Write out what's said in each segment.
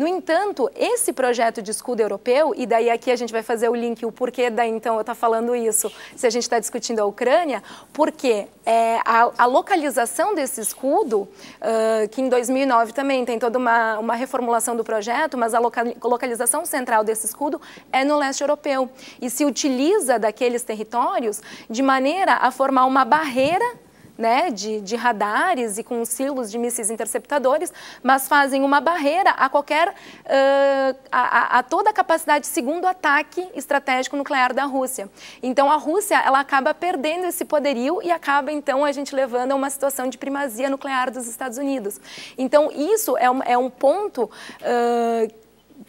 No entanto, esse projeto de escudo europeu, e daí aqui a gente vai fazer o link, o porquê da então eu estou tá falando isso, se a gente está discutindo a Ucrânia, porque é, a, a, localização desse escudo, uh, que em 2009 também tem toda uma, uma reformulação do projeto, mas a localização central desse escudo é no leste europeu e se utiliza daqueles territórios de maneira a formar uma barreira né, de, de radares e com silos de mísseis interceptadores, mas fazem uma barreira a qualquer, uh, a, a, toda a capacidade segundo ataque estratégico nuclear da Rússia. Então a Rússia ela acaba perdendo esse poderio e acaba então a gente levando a uma situação de primazia nuclear dos Estados Unidos. Então isso é um, é um ponto uh,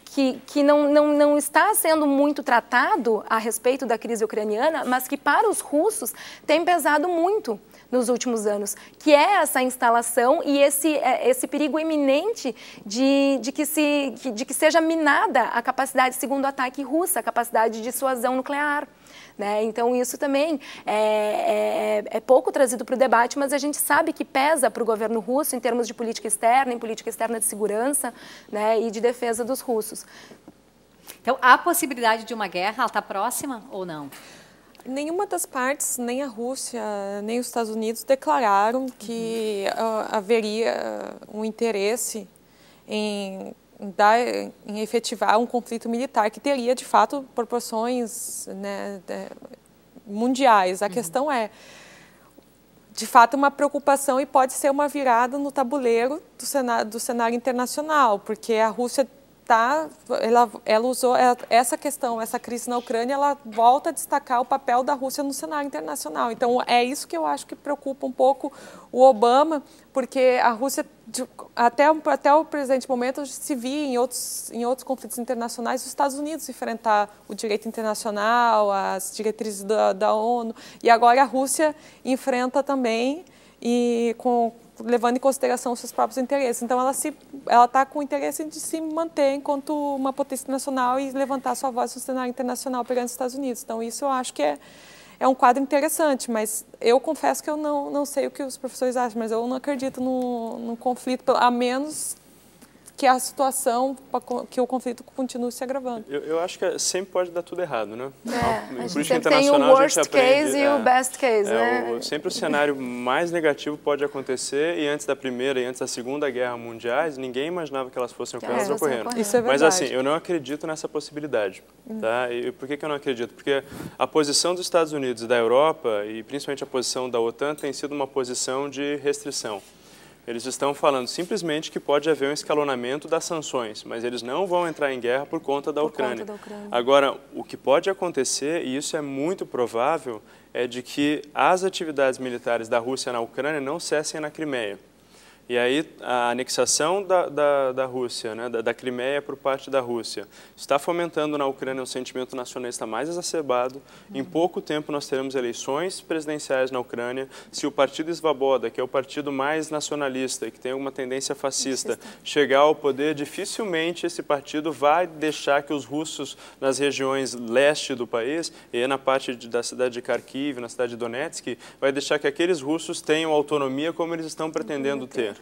que, que não, não, não, está sendo muito tratado a respeito da crise ucraniana, mas que para os russos tem pesado muito nos últimos anos, que é essa instalação e esse, é, esse perigo iminente de, de, que se, de que seja minada a capacidade, segundo o ataque russo, a capacidade de dissuasão nuclear. Né? Então, isso também é, é, é, é pouco trazido para o debate, mas a gente sabe que pesa para o governo russo em termos de política externa, em política externa de segurança né, e de defesa dos russos. Então, a possibilidade de uma guerra? está próxima ou não? nenhuma das partes, nem a Rússia, nem os Estados Unidos, declararam que uhum. Ah, haveria ah, um interesse em, dar, em efetivar um conflito militar que teria, de fato, proporções né, mundiais. A uhum. questão é, de fato, uma preocupação e pode ser uma virada no tabuleiro do cenário, do cenário internacional, porque a Rússia tá, ela, ela usou é, essa questão, essa crise na Ucrânia, ela volta a destacar o papel da Rússia no cenário internacional. Então é isso que eu acho que preocupa um pouco o Obama, porque a Rússia até, até o presente momento se via em outros, em outros conflitos internacionais os Estados Unidos enfrentar o direito internacional, as diretrizes da, da ONU, e agora a Rússia enfrenta também e com, levando em consideração os seus próprios interesses. Então, ela se, ela está com o interesse de se manter enquanto uma potência nacional e levantar sua voz no cenário internacional perante os Estados Unidos. Então, isso eu acho que é, é um quadro interessante, mas eu confesso que eu não, não sei o que os professores acham, mas eu não acredito no, no conflito, a menos que a situação, que o conflito continue se agravando. Eu, eu acho que é, sempre pode dar tudo errado, né? É, a, gente sempre tem o worst aprende, case é, e o é. best case, é, né? O, sempre o cenário mais negativo pode acontecer e antes da Primeira e antes da Segunda Guerra Mundiais, ninguém imaginava que elas fossem ocorrendo. ocorrendo. Isso é verdade. Mas assim, eu não acredito nessa possibilidade, hum. tá? E por que, que eu não acredito? Porque a posição dos Estados Unidos e da Europa, e principalmente a posição da OTAN, tem sido uma posição de restrição. Eles estão falando simplesmente que pode haver um escalonamento das sanções, mas eles não vão entrar em guerra por conta da, por Ucrânia. Conta da Ucrânia. Agora, o que pode acontecer, e isso é muito provável, é de que as atividades militares da Rússia na Ucrânia não cessem na Crimeia. E aí a anexação da, da, da Rússia, né, da, da Crimeia por parte da Rússia, está fomentando na Ucrânia um sentimento nacionalista mais exacerbado. Uhum. Em pouco tempo nós teremos eleições presidenciais na Ucrânia. Se o partido Svoboda, que é o partido mais nacionalista e que tem uma tendência fascista, chegar ao poder, dificilmente esse partido vai deixar que os russos nas regiões leste do país e na parte de, da cidade de Kharkiv, na cidade de Donetsk, vai deixar que aqueles russos tenham autonomia como eles estão pretendendo uhum. ter.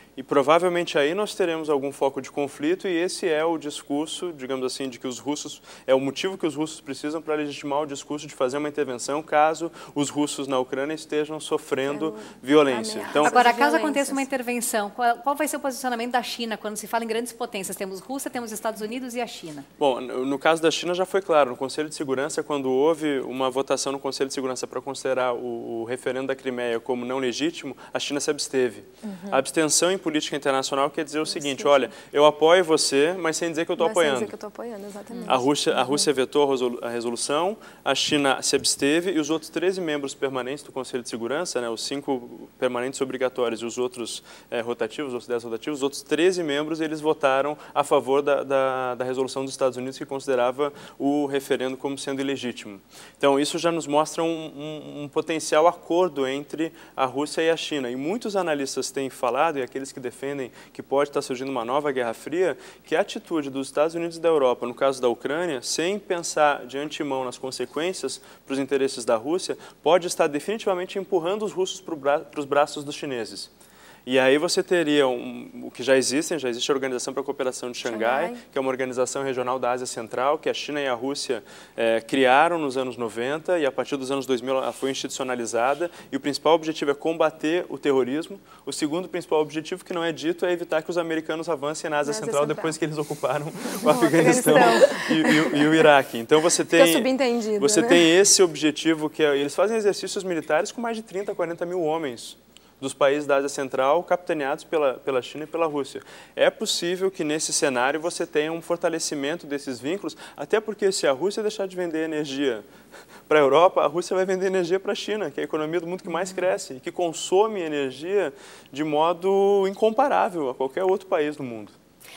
E provavelmente aí nós teremos algum foco de conflito e esse é o discurso, digamos assim, de que os russos é o motivo que os russos precisam para legitimar o discurso de fazer uma intervenção caso os russos na Ucrânia estejam sofrendo é, violência. Então, Agora, caso aconteça uma intervenção, qual, qual, vai ser o posicionamento da China quando se fala em grandes potências? Temos Rússia, temos Estados Unidos e a China. Bom, no caso da China já foi claro, no Conselho de Segurança quando houve uma votação no Conselho de Segurança para considerar o, o referendo da Crimeia como não legítimo, a China se absteve. Uhum. A abstenção em política internacional quer dizer o seguinte, olha, eu apoio você, mas sem dizer que eu estou apoiando. Sem dizer que eu estou apoiando, exatamente. A Rússia, a Rússia vetou a resolução, a China se absteve e os outros 13 membros permanentes do Conselho de Segurança, né, os cinco permanentes obrigatórios e os outros é, rotativos, os 10 rotativos, os outros 13 membros, eles votaram a favor da, da, da resolução dos Estados Unidos que considerava o referendo como sendo ilegítimo. Então, isso já nos mostra um, um, um potencial acordo entre a Rússia e a China. E muitos analistas têm falado, e aqueles aqueles que defendem que pode estar surgindo uma nova Guerra Fria, que a atitude dos Estados Unidos e da Europa, no caso da Ucrânia, sem pensar de antemão nas consequências para os interesses da Rússia, pode estar definitivamente empurrando os russos para os braços dos chineses. E aí você teria um, o que já existem, já existe a Organização para a Cooperação de Xangai, Xangai, que é uma organização regional da Ásia Central, que a China e a Rússia é, criaram nos anos 90 e a partir dos anos 2000 ela foi institucionalizada e o principal objetivo é combater o terrorismo. O segundo principal objetivo, que não é dito, é evitar que os americanos avancem na Ásia, Ásia Central, Central, depois que eles ocuparam o Afeganistão, e, e, e, o Iraque. Então você tem, você né? tem esse objetivo que é, eles fazem exercícios militares com mais de 30, 40 mil homens dos países da Ásia Central capitaneados pela, pela China e pela Rússia. É possível que nesse cenário você tenha um fortalecimento desses vínculos, até porque se a Rússia deixar de vender energia para a Europa, a Rússia vai vender energia para a China, que é a economia do mundo que mais cresce e que consome energia de modo incomparável a qualquer outro país do mundo.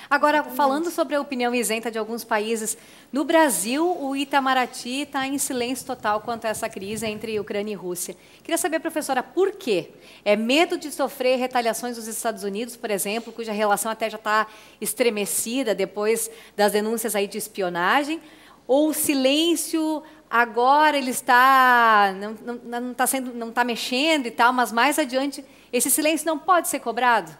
Agora, Exatamente. falando sobre a opinião isenta de alguns países, no Brasil, o Itamaraty está em silêncio total quanto a essa crise entre Ucrânia e Rússia. Queria saber, professora, por quê? É medo de sofrer retaliações dos Estados Unidos, por exemplo, cuja relação até já está estremecida depois das denúncias aí de espionagem? Ou o silêncio agora ele está não está não, não tá sendo não está mexendo e tal, mas mais adiante esse silêncio não pode ser cobrado?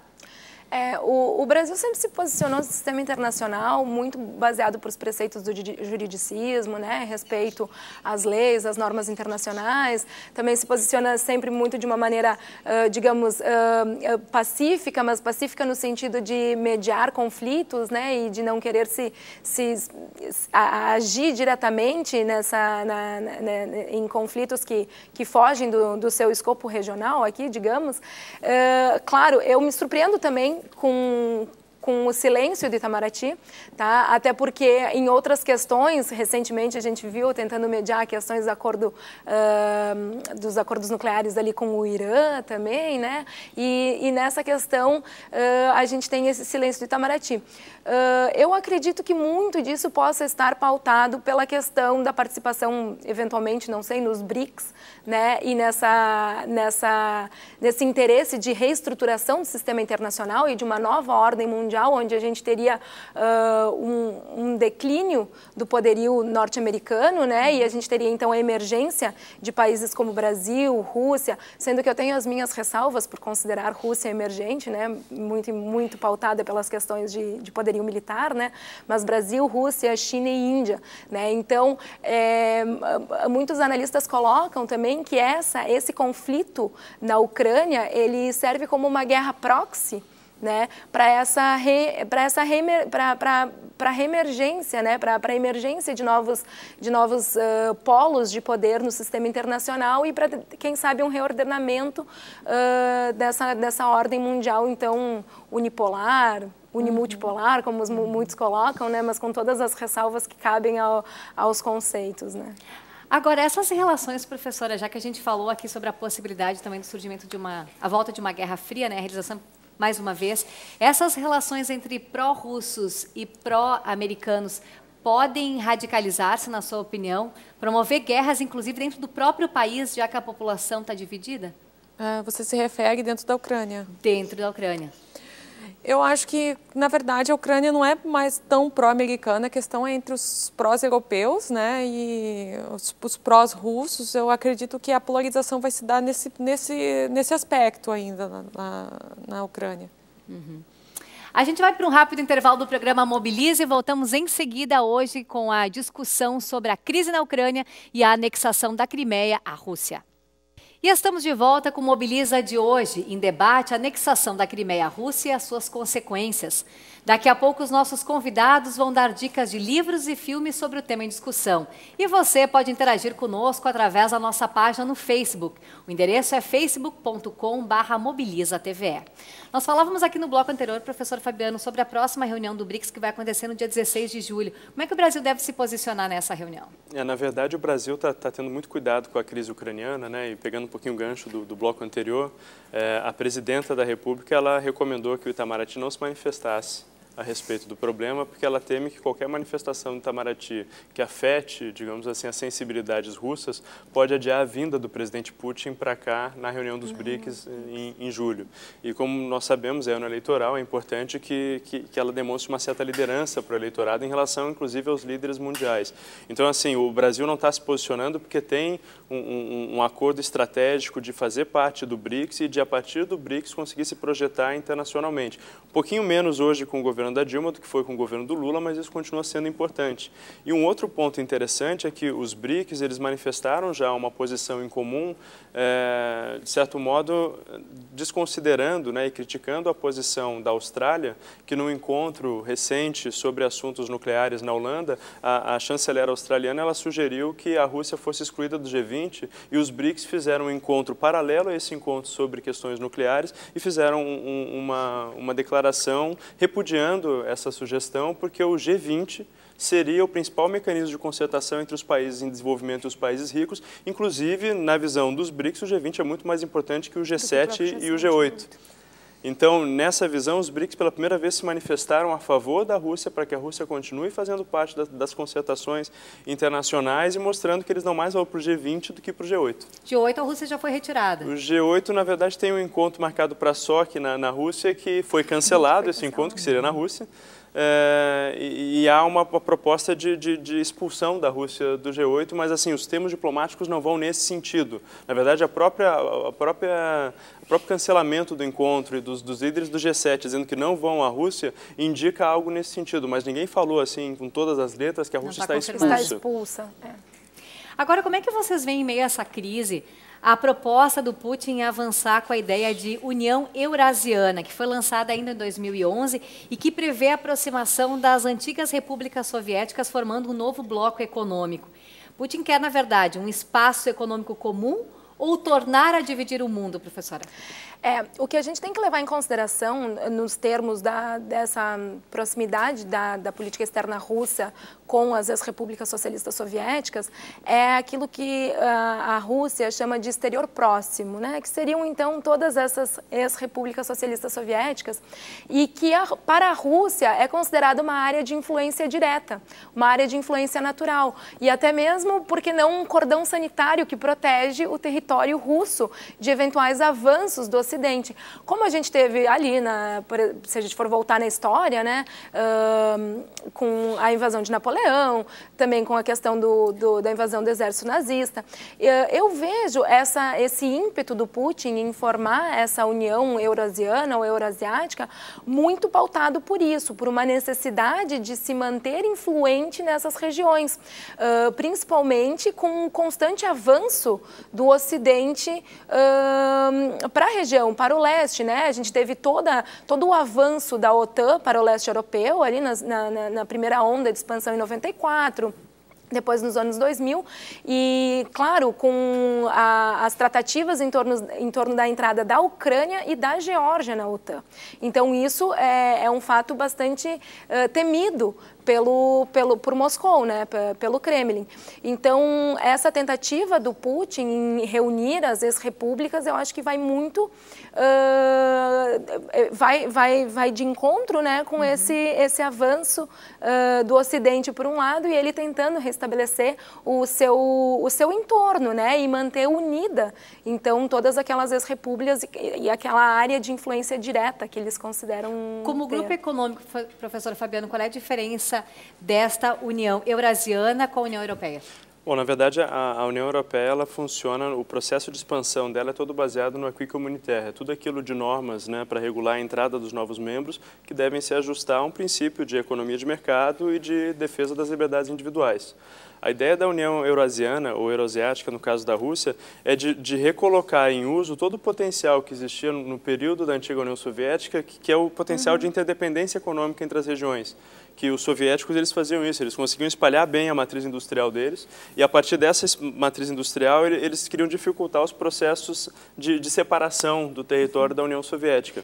É, o, o, Brasil sempre se posicionou no sistema internacional muito baseado para os preceitos do juridicismo, né, respeito às leis, às normas internacionais. Também se posiciona sempre muito de uma maneira, uh, digamos, uh, pacífica, mas pacífica no sentido de mediar conflitos, né, e de não querer se, se, se agir diretamente nessa, na, na, na, em conflitos que, que fogem do, do seu escopo regional aqui, digamos. Uh, claro, eu me surpreendo também com com o silêncio de Itamaraty, tá? até porque em outras questões, recentemente a gente viu tentando mediar questões do acordo, uh, dos acordos nucleares ali com o Irã também, né? e, e nessa questão uh, a gente tem esse silêncio de Itamaraty. Uh, eu acredito que muito disso possa estar pautado pela questão da participação, eventualmente, não sei, nos BRICS, né? e nessa, nessa, nesse interesse de reestruturação do sistema internacional e de uma nova ordem mundial Mundial, onde a gente teria uh, um, um, declínio do poderio norte-americano, né? E a gente teria então a emergência de países como Brasil, Rússia, sendo que eu tenho as minhas ressalvas por considerar Rússia emergente, né? Muito muito pautada pelas questões de, de poderio militar, né? Mas Brasil, Rússia, China e Índia, né? Então é, muitos analistas colocam também que essa esse conflito na Ucrânia ele serve como uma guerra proxy né, para essa re, para essa para para reemergência, né, para a emergência de novos, de novos uh, polos de poder no sistema internacional e para, quem sabe, um reordenamento uh, dessa, dessa ordem mundial, então, unipolar, unimultipolar, como os, uhum. muitos colocam, né, mas com todas as ressalvas que cabem ao, aos conceitos. Né. Agora, essas relações, professora, já que a gente falou aqui sobre a possibilidade também do surgimento de uma, a volta de uma guerra fria, né, a realização mais uma vez, essas relações entre pró-russos e pró-americanos podem radicalizar-se, na sua opinião, promover guerras, inclusive dentro do próprio país, já que a população está dividida? Ah, você se refere dentro da Ucrânia? Dentro da Ucrânia. Eu acho que, na verdade, a Ucrânia não é mais tão pró-americana, a questão é entre os prós europeus né, e os, os prós russos. Eu acredito que a polarização vai se dar nesse, nesse, nesse aspecto ainda na, na, na Ucrânia. Uhum. A gente vai para um rápido intervalo do programa Mobilize e voltamos em seguida hoje com a discussão sobre a crise na Ucrânia e a anexação da Crimeia à Rússia. E estamos de volta com Mobiliza de hoje, em debate a anexação da Crimeia à Rússia e as suas consequências. Daqui a pouco os nossos convidados vão dar dicas de livros e filmes sobre o tema em discussão. E você pode interagir conosco através da nossa página no Facebook. O endereço é facebook.com/mobilizatve. Nós falávamos aqui no bloco anterior, professor Fabiano, sobre a próxima reunião do BRICS que vai acontecer no dia 16 de julho. Como é que o Brasil deve se posicionar nessa reunião? É, na verdade, o Brasil está tá tendo muito cuidado com a crise ucraniana, né? E pegando um pouquinho o gancho do, do bloco anterior, é, a presidenta da República ela recomendou que o Itamaraty não se manifestasse a respeito do problema, porque ela teme que qualquer manifestação do Itamaraty que afete, digamos assim, as sensibilidades russas, pode adiar a vinda do presidente Putin para cá na reunião dos ah, BRICS em, em, julho. E como nós sabemos, é ano eleitoral, é importante que, que, que ela demonstre uma certa liderança para o eleitorado em relação, inclusive, aos líderes mundiais. Então, assim, o Brasil não está se posicionando porque tem um, um, um acordo estratégico de fazer parte do BRICS e de, a partir do BRICS, conseguir se projetar internacionalmente. Um pouquinho menos hoje com o governo governo da Dilma do que foi com o governo do Lula, mas isso continua sendo importante. E um outro ponto interessante é que os BRICS eles manifestaram já uma posição em comum, é, de certo modo desconsiderando né, e criticando a posição da Austrália, que num encontro recente sobre assuntos nucleares na Holanda, a, a chanceler australiana ela sugeriu que a Rússia fosse excluída do G20 e os BRICS fizeram um encontro paralelo a esse encontro sobre questões nucleares e fizeram um, uma, uma declaração repudiando essa sugestão porque o G20 seria o principal mecanismo de concertação entre os países em desenvolvimento e os países ricos. Inclusive, na visão dos BRICS, o G20 é muito mais importante que o G7, que o G7 e o G8. Então, nessa visão, os BRICS pela primeira vez se manifestaram a favor da Rússia para que a Rússia continue fazendo parte das concertações internacionais e mostrando que eles não mais vão para o G20 do que para o G8. G8 a Rússia já foi retirada. O G8, na verdade, tem um encontro marcado para Sochi, na, na Rússia, que foi cancelado, foi cancelado esse encontro, que seria na Rússia é, e, há uma proposta de, de, de, expulsão da Rússia do G8, mas assim os termos diplomáticos não vão nesse sentido. Na verdade, a própria, a própria, o próprio cancelamento do encontro e dos, dos líderes do G7 dizendo que não vão à Rússia indica algo nesse sentido, mas ninguém falou assim com todas as letras que a Rússia tá está, está expulsa. Está expulsa. É. Agora, como é que vocês veem em meio a essa crise? a proposta do Putin é avançar com a ideia de União Eurasiana, que foi lançada ainda em 2011 e que prevê a aproximação das antigas repúblicas soviéticas, formando um novo bloco econômico. Putin quer, na verdade, um espaço econômico comum ou tornar a dividir o mundo, professora? É, o que a gente tem que levar em consideração nos termos da, dessa proximidade da, da política externa russa com as repúblicas socialistas soviéticas é aquilo que a, ah, a Rússia chama de exterior próximo, né? que seriam então todas essas ex-repúblicas socialistas soviéticas e que a, para a Rússia é considerada uma área de influência direta, uma área de influência natural e até mesmo, porque não, um cordão sanitário que protege o território russo de eventuais avanços do Ocidente. Como a gente teve ali, na, se a gente for voltar na história, né, uh, com a invasão de Napoleão, Napoleão, também com a questão do, do, da invasão do exército nazista. Eh, eu vejo essa, esse ímpeto do Putin em formar essa união eurasiana ou eurasiática muito pautado por isso, por uma necessidade de se manter influente nessas regiões, principalmente com um constante avanço do Ocidente para a região, para o leste. Né? A gente teve toda, todo o avanço da OTAN para o leste europeu, ali na, na, na primeira onda de expansão 94, depois nos anos 2000 e, claro, com a, as tratativas em torno, em torno da entrada da Ucrânia e da Geórgia na OTAN. Então, isso é, é um fato bastante uh, temido pelo, pelo, por Moscou, né, pelo Kremlin. Então, essa tentativa do Putin em reunir as ex-repúblicas, eu acho que vai muito, uh, vai, vai, vai de encontro né, com uhum. esse, esse avanço uh, do Ocidente por um lado e ele tentando restabelecer o seu, o seu entorno né, e manter unida, então, todas aquelas ex-repúblicas e, e, aquela área de influência direta que eles consideram Como ter. grupo econômico, professor Fabiano, qual é a diferença desta União Eurasiana com a União Europeia? Bom, na verdade, a, a, União Europeia ela funciona, o processo de expansão dela é todo baseado no acquis comunitário, é tudo aquilo de normas né, para regular a entrada dos novos membros que devem se ajustar a um princípio de economia de mercado e de defesa das liberdades individuais. A ideia da União Eurasiana, ou Euroasiática, no caso da Rússia, é de, de, recolocar em uso todo o potencial que existia no, no período da antiga União Soviética, que, que é o potencial uhum. de interdependência econômica entre as regiões que os soviéticos eles faziam isso, eles conseguiam espalhar bem a matriz industrial deles e a partir dessa matriz industrial eles queriam dificultar os processos de, de separação do território da União Soviética.